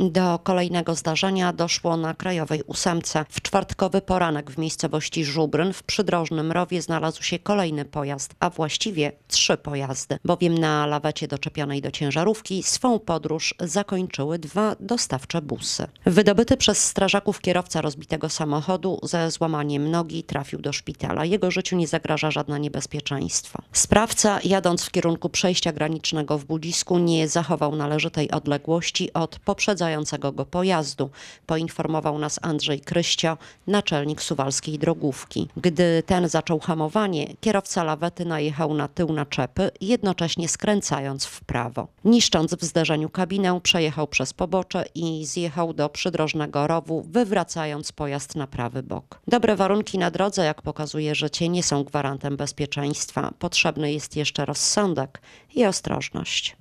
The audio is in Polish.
Do kolejnego zdarzenia doszło na Krajowej Ósemce. W czwartkowy poranek w miejscowości Żubryn w przydrożnym rowie znalazł się kolejny pojazd, a właściwie trzy pojazdy, bowiem na lawecie doczepionej do ciężarówki swą podróż zakończyły dwa dostawcze busy. Wydobyty przez strażaków kierowca rozbitego samochodu ze złamaniem nogi trafił do szpitala. Jego życiu nie zagraża żadne niebezpieczeństwo. Sprawca, jadąc w kierunku przejścia granicznego w Budzisku, nie zachował należytej odległości od poprzedzającego dojeżdżającego go pojazdu, poinformował nas Andrzej Kryścia, naczelnik suwalskiej drogówki. Gdy ten zaczął hamowanie, kierowca lawety najechał na tył naczepy, jednocześnie skręcając w prawo. Niszcząc w zderzeniu kabinę, przejechał przez pobocze i zjechał do przydrożnego rowu, wywracając pojazd na prawy bok. Dobre warunki na drodze, jak pokazuje życie, nie są gwarantem bezpieczeństwa. Potrzebny jest jeszcze rozsądek i ostrożność.